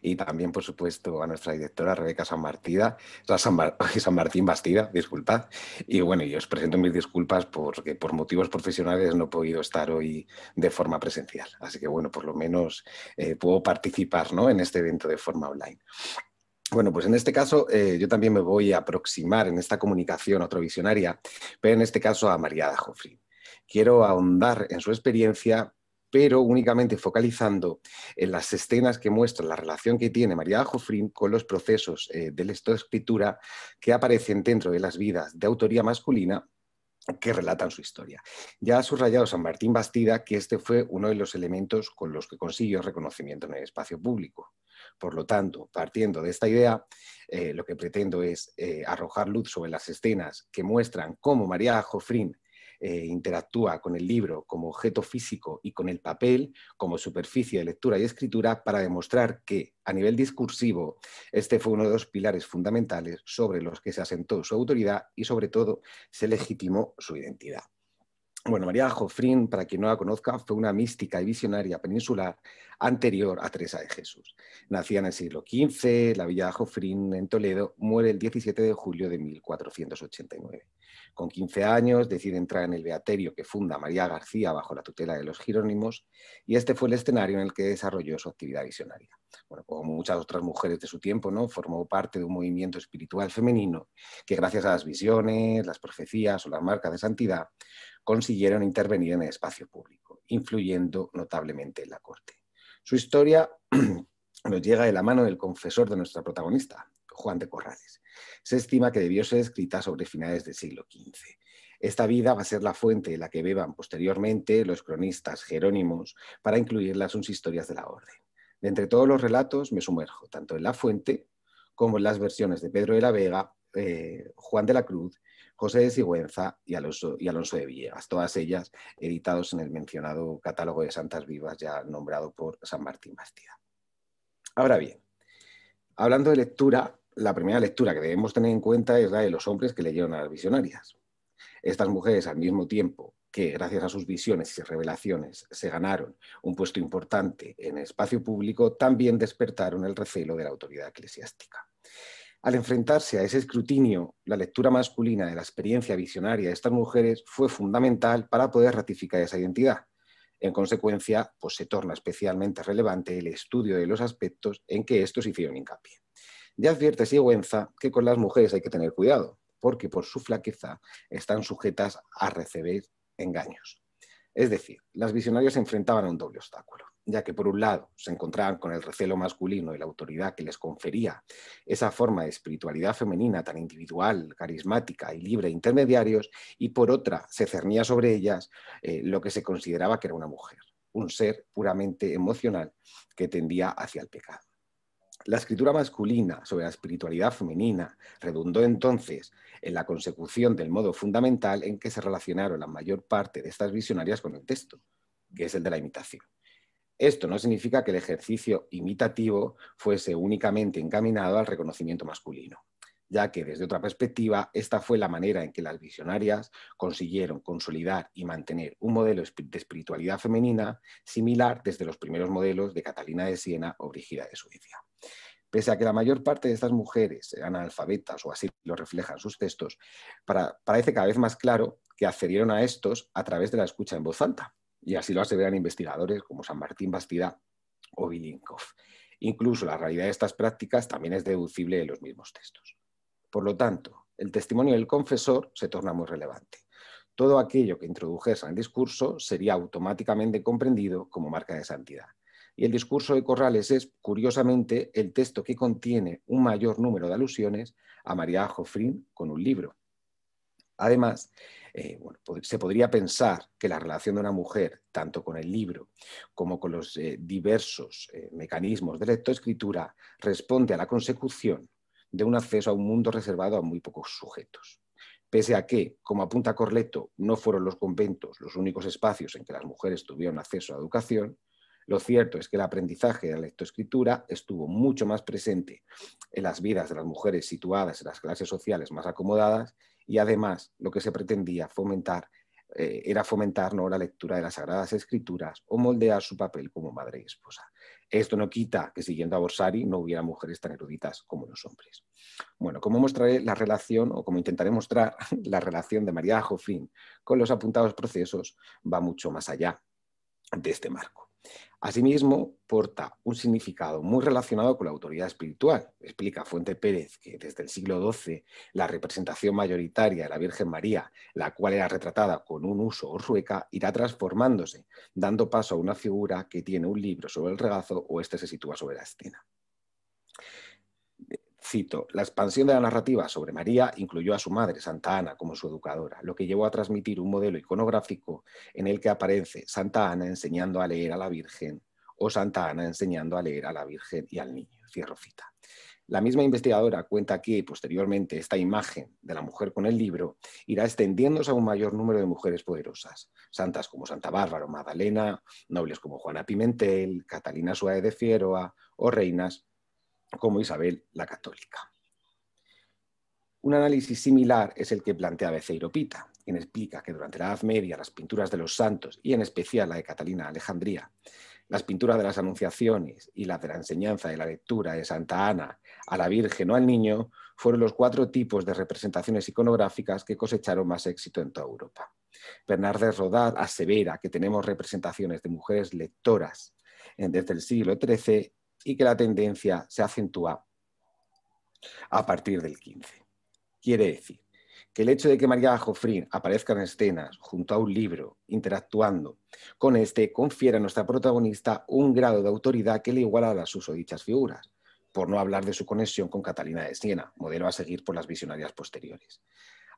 y también, por supuesto, a nuestra directora Rebeca San, Martín Bastida, disculpad. Y bueno, yo os presento mis disculpas porque por motivos profesionales no he podido estar hoy de forma presencial. Así que bueno, por lo menos eh, puedo participar ¿no? en este evento de forma online. Bueno, pues en este caso eh, yo también me voy a aproximar en esta comunicación visionaria, pero en este caso a María Dajofri. Quiero ahondar en su experiencia pero únicamente focalizando en las escenas que muestran la relación que tiene María Jofrín con los procesos eh, de la escritura que aparecen dentro de las vidas de autoría masculina que relatan su historia. Ya ha subrayado San Martín Bastida que este fue uno de los elementos con los que consiguió reconocimiento en el espacio público. Por lo tanto, partiendo de esta idea, eh, lo que pretendo es eh, arrojar luz sobre las escenas que muestran cómo María Jofrín eh, interactúa con el libro como objeto físico y con el papel como superficie de lectura y escritura para demostrar que, a nivel discursivo, este fue uno de los pilares fundamentales sobre los que se asentó su autoridad y, sobre todo, se legitimó su identidad. Bueno, María Jofrín, para quien no la conozca, fue una mística y visionaria peninsular anterior a Teresa de Jesús. Nacía en el siglo XV, la villa de Jofrín en Toledo, muere el 17 de julio de 1489. Con 15 años decide entrar en el Beaterio que funda María García bajo la tutela de los Jerónimos y este fue el escenario en el que desarrolló su actividad visionaria. Bueno, como muchas otras mujeres de su tiempo, ¿no? formó parte de un movimiento espiritual femenino que gracias a las visiones, las profecías o las marcas de santidad consiguieron intervenir en el espacio público, influyendo notablemente en la corte. Su historia nos llega de la mano del confesor de nuestra protagonista, Juan de Corrales. Se estima que debió ser escrita sobre finales del siglo XV. Esta vida va a ser la fuente de la que beban posteriormente los cronistas jerónimos para incluirla en sus historias de la orden. De entre todos los relatos me sumerjo tanto en la fuente como en las versiones de Pedro de la Vega, eh, Juan de la Cruz, José de Sigüenza y Alonso, de Villegas, todas ellas editados en el mencionado catálogo de Santas Vivas ya nombrado por San Martín Bastida. Ahora bien, hablando de lectura, la primera lectura que debemos tener en cuenta es la de los hombres que leyeron a las visionarias. Estas mujeres, al mismo tiempo que gracias a sus visiones y revelaciones se ganaron un puesto importante en el espacio público, también despertaron el recelo de la autoridad eclesiástica. Al enfrentarse a ese escrutinio, la lectura masculina de la experiencia visionaria de estas mujeres fue fundamental para poder ratificar esa identidad. En consecuencia, pues se torna especialmente relevante el estudio de los aspectos en que estos hicieron hincapié. Ya advierte Sigüenza que con las mujeres hay que tener cuidado, porque por su flaqueza están sujetas a recibir engaños. Es decir, las visionarias se enfrentaban a un doble obstáculo, ya que por un lado se encontraban con el recelo masculino y la autoridad que les confería esa forma de espiritualidad femenina tan individual, carismática y libre de intermediarios, y por otra se cernía sobre ellas eh, lo que se consideraba que era una mujer, un ser puramente emocional que tendía hacia el pecado. La escritura masculina sobre la espiritualidad femenina redundó entonces en la consecución del modo fundamental en que se relacionaron la mayor parte de estas visionarias con el texto, que es el de la imitación. Esto no significa que el ejercicio imitativo fuese únicamente encaminado al reconocimiento masculino, ya que desde otra perspectiva esta fue la manera en que las visionarias consiguieron consolidar y mantener un modelo de espiritualidad femenina similar desde los primeros modelos de Catalina de Siena o Brigida de Suecia. Pese a que la mayor parte de estas mujeres eran analfabetas, o así lo reflejan sus textos, parece cada vez más claro que accedieron a estos a través de la escucha en voz alta. Y así lo aseveran investigadores como San Martín Bastida o Bilinkov. Incluso la realidad de estas prácticas también es deducible de los mismos textos. Por lo tanto, el testimonio del confesor se torna muy relevante. Todo aquello que introdujese en el discurso sería automáticamente comprendido como marca de santidad. Y el discurso de Corrales es, curiosamente, el texto que contiene un mayor número de alusiones a María Jofrín con un libro. Además, eh, se podría pensar que la relación de una mujer, tanto con el libro como con los eh, diversos eh, mecanismos de lectoescritura, responde a la consecución de un acceso a un mundo reservado a muy pocos sujetos. Pese a que, como apunta Corleto, no fueron los conventos los únicos espacios en que las mujeres tuvieron acceso a educación, lo cierto es que el aprendizaje de la lectoescritura estuvo mucho más presente en las vidas de las mujeres situadas en las clases sociales más acomodadas y además lo que se pretendía fomentar eh, era fomentar ¿no? la lectura de las Sagradas Escrituras o moldear su papel como madre y esposa. Esto no quita que siguiendo a Borsari no hubiera mujeres tan eruditas como los hombres. Bueno, como mostraré la relación o como intentaré mostrar la relación de María Jofín con los apuntados procesos va mucho más allá de este marco. Asimismo, porta un significado muy relacionado con la autoridad espiritual. Explica Fuente Pérez que desde el siglo XII la representación mayoritaria de la Virgen María, la cual era retratada con un uso sueca, irá transformándose, dando paso a una figura que tiene un libro sobre el regazo o este se sitúa sobre la escena. Cito, la expansión de la narrativa sobre María incluyó a su madre, Santa Ana, como su educadora, lo que llevó a transmitir un modelo iconográfico en el que aparece Santa Ana enseñando a leer a la Virgen o Santa Ana enseñando a leer a la Virgen y al niño. Cierro cita. La misma investigadora cuenta que posteriormente esta imagen de la mujer con el libro irá extendiéndose a un mayor número de mujeres poderosas, santas como Santa Bárbara o Magdalena, nobles como Juana Pimentel, Catalina Suárez de Fieroa o reinas como Isabel la Católica. Un análisis similar es el que plantea Beceiro Pita, quien explica que durante la Edad Media las pinturas de los santos, y en especial la de Catalina Alejandría, las pinturas de las Anunciaciones y las de la enseñanza de la lectura de Santa Ana a la Virgen o al Niño fueron los cuatro tipos de representaciones iconográficas que cosecharon más éxito en toda Europa. Bernard de asevera que tenemos representaciones de mujeres lectoras desde el siglo XIII y que la tendencia se acentúa a partir del 15. Quiere decir que el hecho de que María Jofrín aparezca en escenas junto a un libro, interactuando con este, confiere a nuestra protagonista un grado de autoridad que le iguala a las susodichas figuras, por no hablar de su conexión con Catalina de Siena, modelo a seguir por las visionarias posteriores.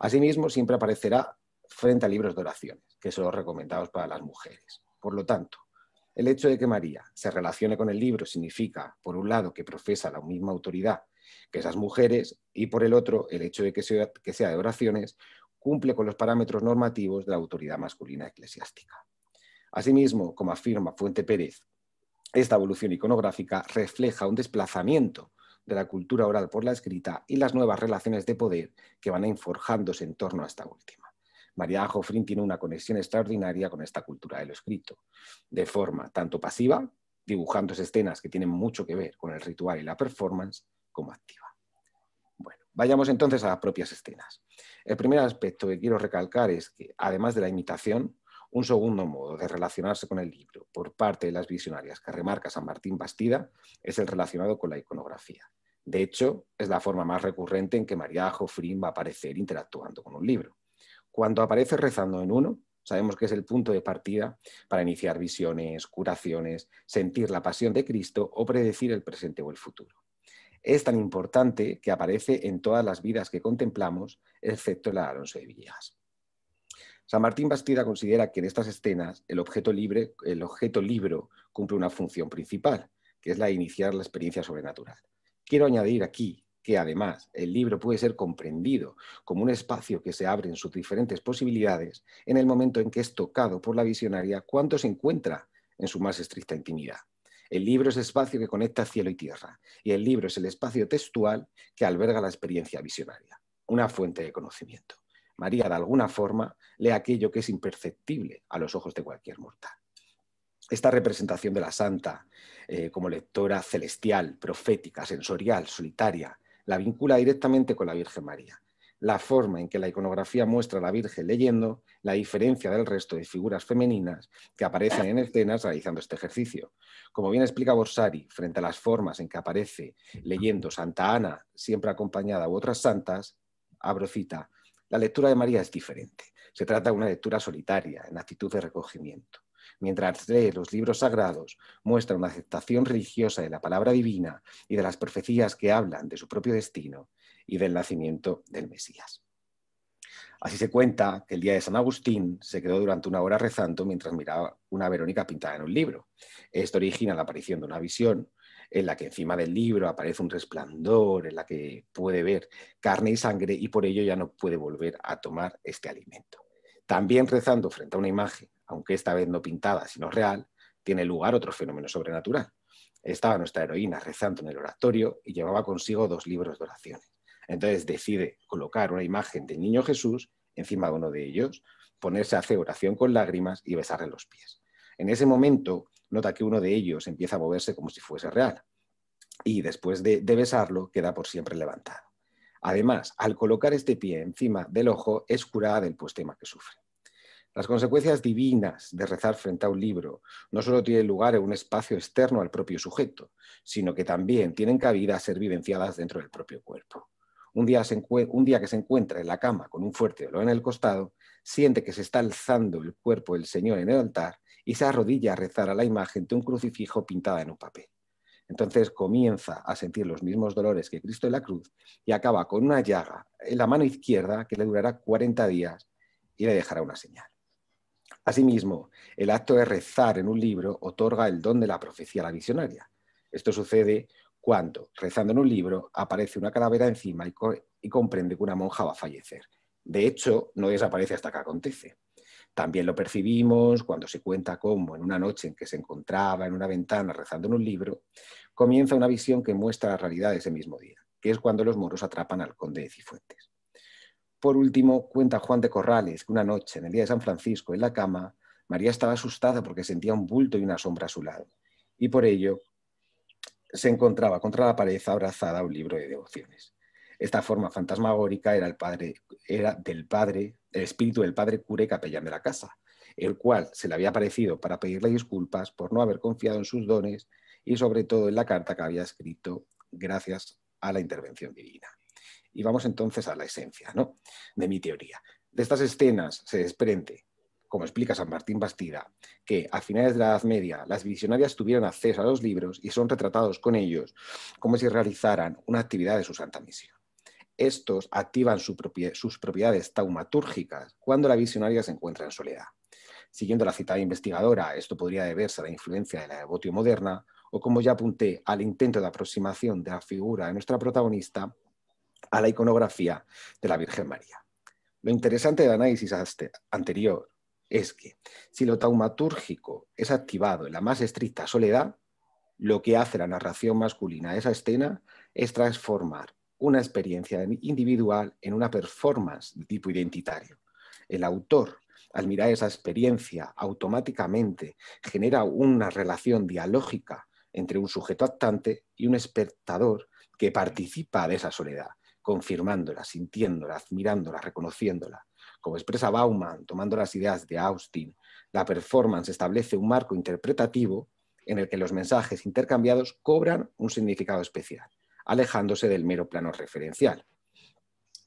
Asimismo, siempre aparecerá frente a libros de oraciones, que son los recomendados para las mujeres. Por lo tanto, el hecho de que María se relacione con el libro significa, por un lado, que profesa la misma autoridad que esas mujeres y, por el otro, el hecho de que sea, de oraciones cumple con los parámetros normativos de la autoridad masculina eclesiástica. Asimismo, como afirma Fuente Pérez, esta evolución iconográfica refleja un desplazamiento de la cultura oral por la escrita y las nuevas relaciones de poder que van a en torno a esta última. María Joffrin tiene una conexión extraordinaria con esta cultura de lo escrito, de forma tanto pasiva, dibujando escenas que tienen mucho que ver con el ritual y la performance, como activa. Bueno, vayamos entonces a las propias escenas. El primer aspecto que quiero recalcar es que, además de la imitación, un segundo modo de relacionarse con el libro por parte de las visionarias que remarca San Martín Bastida es el relacionado con la iconografía. De hecho, es la forma más recurrente en que María Jofrín va a aparecer interactuando con un libro. Cuando aparece rezando en uno, sabemos que es el punto de partida para iniciar visiones, curaciones, sentir la pasión de Cristo o predecir el presente o el futuro. Es tan importante que aparece en todas las vidas que contemplamos, excepto la de Alonso de Villegas. San Martín Bastida considera que en estas escenas el objeto, libre, el objeto libro cumple una función principal, que es la de iniciar la experiencia sobrenatural. Quiero añadir aquí que además el libro puede ser comprendido como un espacio que se abre en sus diferentes posibilidades en el momento en que es tocado por la visionaria cuanto se encuentra en su más estricta intimidad. El libro es espacio que conecta cielo y tierra, y el libro es el espacio textual que alberga la experiencia visionaria, una fuente de conocimiento. María, de alguna forma, lee aquello que es imperceptible a los ojos de cualquier mortal esta representación de la santa eh, como lectora celestial, profética, sensorial, solitaria, la vincula directamente con la Virgen María. La forma en que la iconografía muestra a la Virgen leyendo la diferencia del resto de figuras femeninas que aparecen en escenas realizando este ejercicio. Como bien explica Borsari, frente a las formas en que aparece leyendo Santa Ana, siempre acompañada u otras santas, abro cita, la lectura de María es diferente. Se trata de una lectura solitaria, en actitud de recogimiento mientras lee los libros sagrados, muestra una aceptación religiosa de la palabra divina y de las profecías que hablan de su propio destino y del nacimiento del Mesías. Así se cuenta que el día de San Agustín se quedó durante una hora rezando mientras miraba una Verónica pintada en un libro. Esto origina la aparición de una visión en la que encima del libro aparece un resplandor, en la que puede ver carne y sangre y por ello ya no puede volver a tomar este alimento. También rezando frente a una imagen aunque esta vez no pintada, sino real, tiene lugar otro fenómeno sobrenatural. Estaba nuestra heroína rezando en el oratorio y llevaba consigo dos libros de oraciones. Entonces decide colocar una imagen del niño Jesús encima de uno de ellos, ponerse a hacer oración con lágrimas y besarle los pies. En ese momento nota que uno de ellos empieza a moverse como si fuese real y después de, de besarlo queda por siempre levantado. Además, al colocar este pie encima del ojo, es curada del postema que sufre. Las consecuencias divinas de rezar frente a un libro no solo tienen lugar en un espacio externo al propio sujeto, sino que también tienen cabida a ser vivenciadas dentro del propio cuerpo. Un día, un día, que se encuentra en la cama con un fuerte dolor en el costado, siente que se está alzando el cuerpo del Señor en el altar y se arrodilla a rezar a la imagen de un crucifijo pintada en un papel. Entonces comienza a sentir los mismos dolores que Cristo en la cruz y acaba con una llaga en la mano izquierda que le durará 40 días y le dejará una señal. Asimismo, el acto de rezar en un libro otorga el don de la profecía a la visionaria. Esto sucede cuando, rezando en un libro, aparece una calavera encima y, y comprende que una monja va a fallecer. De hecho, no desaparece hasta que acontece. También lo percibimos cuando se cuenta cómo en una noche en que se encontraba en una ventana rezando en un libro, comienza una visión que muestra la realidad de ese mismo día, que es cuando los moros atrapan al conde de Cifuentes. Por último, cuenta Juan de Corrales que una noche, en el día de San Francisco, en la cama, María estaba asustada porque sentía un bulto y una sombra a su lado, y por ello se encontraba contra la pared abrazada a un libro de devociones. Esta forma fantasmagórica era, el padre, era del padre, el espíritu del padre cura y capellán de la casa, el cual se le había aparecido para pedirle disculpas por no haber confiado en sus dones y sobre todo en la carta que había escrito gracias a la intervención divina. Y vamos entonces a la esencia ¿no? de mi teoría. De estas escenas se desprende, como explica San Martín Bastida, que a finales de la Edad Media las visionarias tuvieron acceso a los libros y son retratados con ellos como si realizaran una actividad de su santa misión. Estos activan sus propiedades taumatúrgicas cuando la visionaria se encuentra en soledad. Siguiendo la citada investigadora, esto podría deberse a la influencia de la devotio moderna, o como ya apunté, al intento de aproximación de la figura de nuestra protagonista a la iconografía de la Virgen María. Lo interesante del análisis anterior es que si lo taumatúrgico es activado en la más estricta soledad, lo que hace la narración masculina de esa escena es transformar una experiencia individual en una performance de tipo identitario. El autor, al mirar esa experiencia, automáticamente genera una relación dialógica entre un sujeto actante y un espectador que participa de esa soledad, confirmándola, sintiéndola, admirándola, reconociéndola. Como expresa Bauman, tomando las ideas de Austin, la performance establece un marco interpretativo en el que los mensajes intercambiados cobran un significado especial, alejándose del mero plano referencial.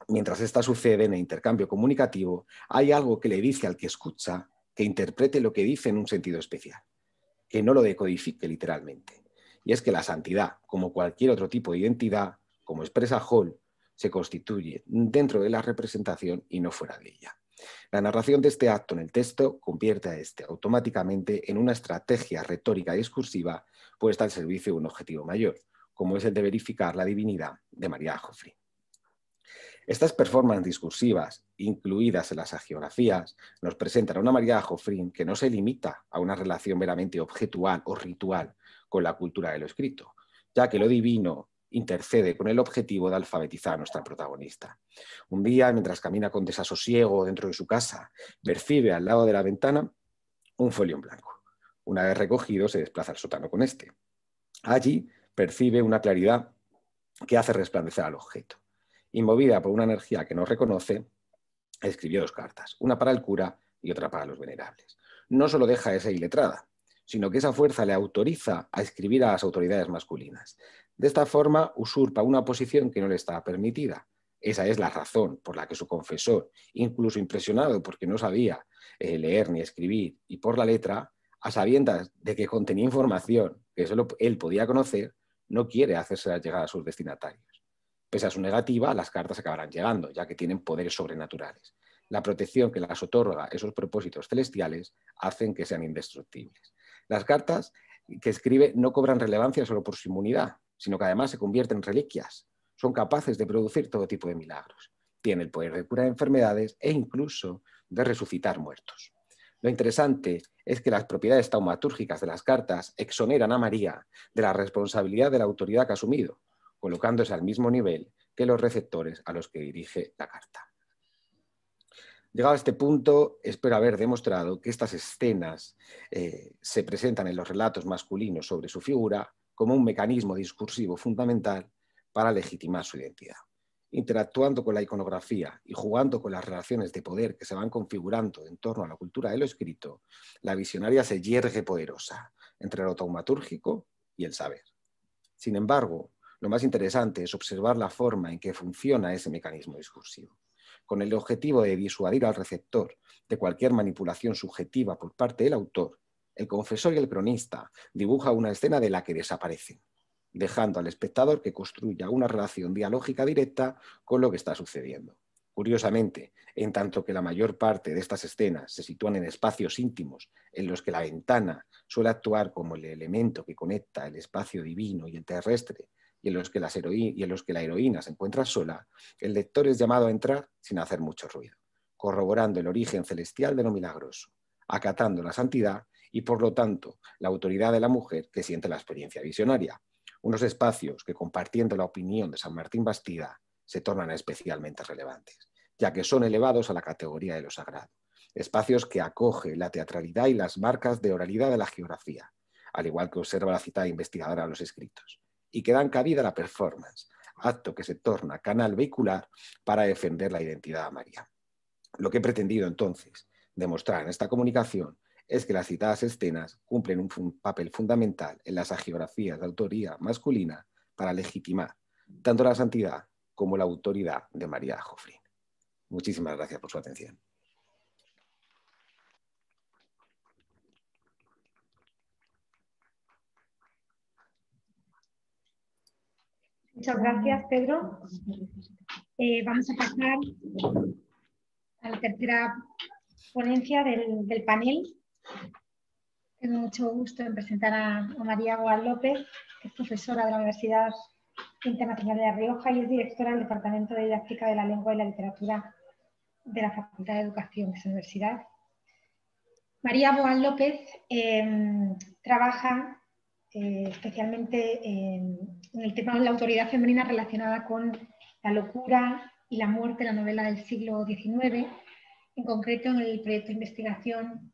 Mientras esta sucede en el intercambio comunicativo, hay algo que le dice al que escucha que interprete lo que dice en un sentido especial, que no lo decodifique literalmente. Y es que la santidad, como cualquier otro tipo de identidad, como expresa Hall, se constituye dentro de la representación y no fuera de ella. La narración de este acto en el texto convierte a este automáticamente en una estrategia retórica y discursiva puesta al servicio de un objetivo mayor, como es el de verificar la divinidad de María Joffrey. Estas performances discursivas, incluidas en las agiografías, nos presentan a una María Joffrin que no se limita a una relación meramente objetual o ritual con la cultura de lo escrito, ya que lo divino intercede con el objetivo de alfabetizar a nuestra protagonista. Un día, mientras camina con desasosiego dentro de su casa, percibe al lado de la ventana un folio en blanco. Una vez recogido, se desplaza al sótano con este. Allí percibe una claridad que hace resplandecer al objeto. Inmovida por una energía que no reconoce, escribió dos cartas, una para el cura y otra para los venerables. No solo deja esa iletrada, sino que esa fuerza le autoriza a escribir a las autoridades masculinas. De esta forma usurpa una posición que no le estaba permitida. Esa es la razón por la que su confesor, incluso impresionado porque no sabía eh, leer ni escribir, y por la letra, a sabiendas de que contenía información que solo él podía conocer, no quiere hacerse llegar a sus destinatarios. Pese a su negativa, las cartas acabarán llegando, ya que tienen poderes sobrenaturales. La protección que las otorga esos propósitos celestiales hacen que sean indestructibles. Las cartas que escribe no cobran relevancia solo por su inmunidad, sino que además se convierten en reliquias. Son capaces de producir todo tipo de milagros. Tienen el poder de curar enfermedades e incluso de resucitar muertos. Lo interesante es que las propiedades taumatúrgicas de las cartas exoneran a María de la responsabilidad de la autoridad que ha asumido, colocándose al mismo nivel que los receptores a los que dirige la carta. Llegado a este punto, espero haber demostrado que estas escenas eh, se presentan en los relatos masculinos sobre su figura, como un mecanismo discursivo fundamental para legitimar su identidad. Interactuando con la iconografía y jugando con las relaciones de poder que se van configurando en torno a la cultura de lo escrito, la visionaria se yergue poderosa entre lo taumatúrgico y el saber. Sin embargo, lo más interesante es observar la forma en que funciona ese mecanismo discursivo, con el objetivo de disuadir al receptor de cualquier manipulación subjetiva por parte del autor el confesor y el cronista, dibuja una escena de la que desaparecen, dejando al espectador que construya una relación dialógica directa con lo que está sucediendo. Curiosamente, en tanto que la mayor parte de estas escenas se sitúan en espacios íntimos en los que la ventana suele actuar como el elemento que conecta el espacio divino y el terrestre, y en los que, y en los que la heroína se encuentra sola, el lector es llamado a entrar sin hacer mucho ruido, corroborando el origen celestial de lo milagroso, acatando la santidad y por lo tanto la autoridad de la mujer que siente la experiencia visionaria. Unos espacios que compartiendo la opinión de San Martín Bastida se tornan especialmente relevantes, ya que son elevados a la categoría de lo sagrado. Espacios que acoge la teatralidad y las marcas de oralidad de la geografía, al igual que observa la citada investigadora a los escritos, y que dan cabida a la performance, acto que se torna canal vehicular para defender la identidad María Lo que he pretendido entonces demostrar en esta comunicación es que las citadas escenas cumplen un papel fundamental en las agiografías de autoría masculina para legitimar tanto la santidad como la autoridad de María Joffrin. Muchísimas gracias por su atención. Muchas gracias, Pedro. Eh, vamos a pasar a la tercera ponencia del panel, tengo mucho gusto en presentar a, María Gual López, que es profesora de la Universidad Internacional de La Rioja y es directora del Departamento de Didáctica de la Lengua y la Literatura de la Facultad de Educación de esa universidad. María Boal López em, trabaja eh, especialmente en, en el tema de la autoridad femenina relacionada con la locura y la muerte, la novela del siglo XIX, en concreto en el proyecto de investigación